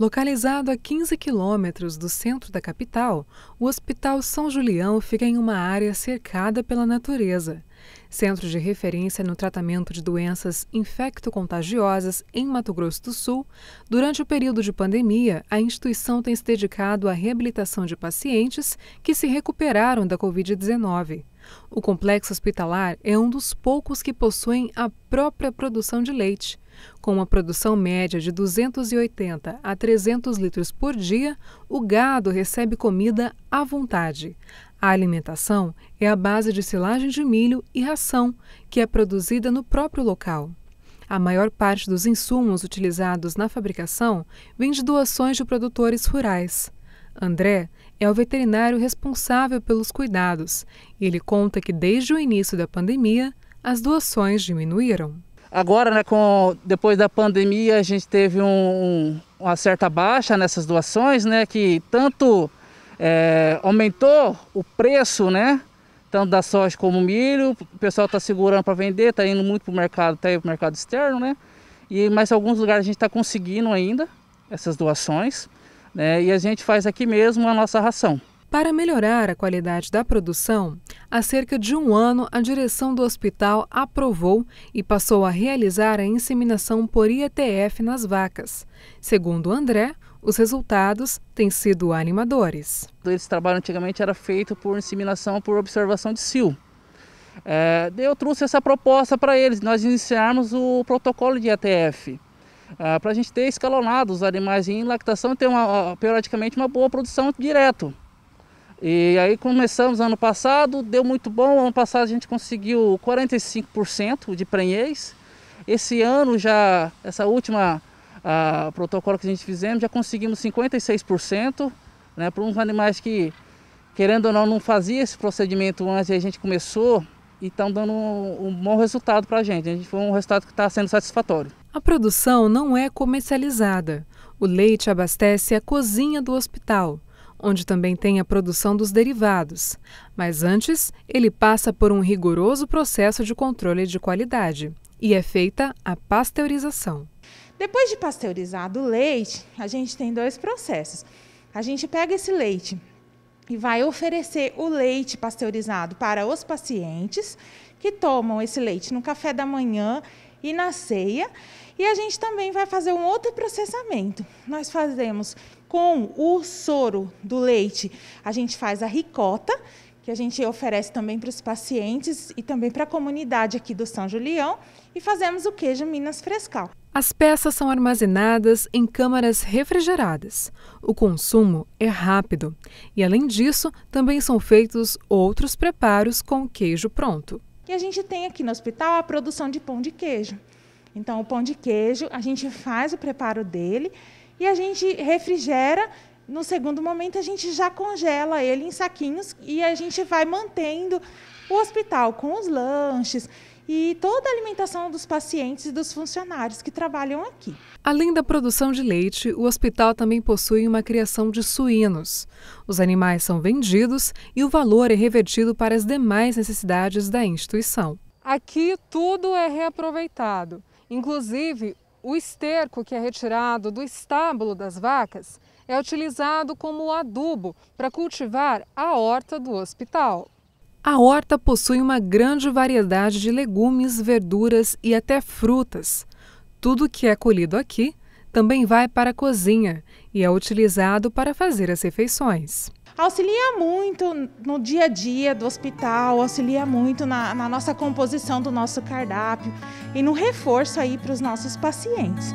Localizado a 15 quilômetros do centro da capital, o Hospital São Julião fica em uma área cercada pela natureza. Centro de referência no tratamento de doenças infecto-contagiosas em Mato Grosso do Sul, durante o período de pandemia, a instituição tem se dedicado à reabilitação de pacientes que se recuperaram da Covid-19. O complexo hospitalar é um dos poucos que possuem a própria produção de leite. Com uma produção média de 280 a 300 litros por dia, o gado recebe comida à vontade. A alimentação é a base de silagem de milho e ração, que é produzida no próprio local. A maior parte dos insumos utilizados na fabricação vem de doações de produtores rurais. André é o veterinário responsável pelos cuidados e ele conta que desde o início da pandemia as doações diminuíram. Agora, né, com, depois da pandemia, a gente teve um, uma certa baixa nessas doações, né, que tanto é, aumentou o preço, né, tanto da soja como milho. O pessoal está segurando para vender, está indo muito para o mercado, tá até para o mercado externo, né. E, mas em alguns lugares a gente está conseguindo ainda essas doações né, e a gente faz aqui mesmo a nossa ração. Para melhorar a qualidade da produção, há cerca de um ano a direção do hospital aprovou e passou a realizar a inseminação por IETF nas vacas. Segundo André, os resultados têm sido animadores. Esse trabalho antigamente era feito por inseminação por observação de cio. É, eu trouxe essa proposta para eles, nós iniciarmos o protocolo de IETF. Ah, para a gente ter escalonado os animais em lactação e ter uma, periodicamente uma boa produção direto. E aí começamos ano passado, deu muito bom, ano passado a gente conseguiu 45% de prenhez. Esse ano já, essa última ah, protocolo que a gente fizemos, já conseguimos 56%, né, para uns animais que, querendo ou não, não fazia esse procedimento antes, a gente começou e estão dando um, um bom resultado para a gente. A gente foi um resultado que está sendo satisfatório. A produção não é comercializada. O leite abastece a cozinha do hospital, onde também tem a produção dos derivados. Mas antes, ele passa por um rigoroso processo de controle de qualidade e é feita a pasteurização. Depois de pasteurizado o leite, a gente tem dois processos. A gente pega esse leite e vai oferecer o leite pasteurizado para os pacientes que tomam esse leite no café da manhã e na ceia. E a gente também vai fazer um outro processamento. Nós fazemos com o soro do leite, a gente faz a ricota, que a gente oferece também para os pacientes e também para a comunidade aqui do São Julião, e fazemos o queijo Minas Frescal. As peças são armazenadas em câmaras refrigeradas. O consumo é rápido e, além disso, também são feitos outros preparos com o queijo pronto que a gente tem aqui no hospital a produção de pão de queijo. Então, o pão de queijo, a gente faz o preparo dele e a gente refrigera. No segundo momento, a gente já congela ele em saquinhos e a gente vai mantendo o hospital com os lanches e toda a alimentação dos pacientes e dos funcionários que trabalham aqui. Além da produção de leite, o hospital também possui uma criação de suínos. Os animais são vendidos e o valor é revertido para as demais necessidades da instituição. Aqui tudo é reaproveitado, inclusive o esterco que é retirado do estábulo das vacas é utilizado como adubo para cultivar a horta do hospital. A horta possui uma grande variedade de legumes, verduras e até frutas. Tudo que é colhido aqui também vai para a cozinha e é utilizado para fazer as refeições. Auxilia muito no dia a dia do hospital, auxilia muito na, na nossa composição do nosso cardápio e no reforço aí para os nossos pacientes.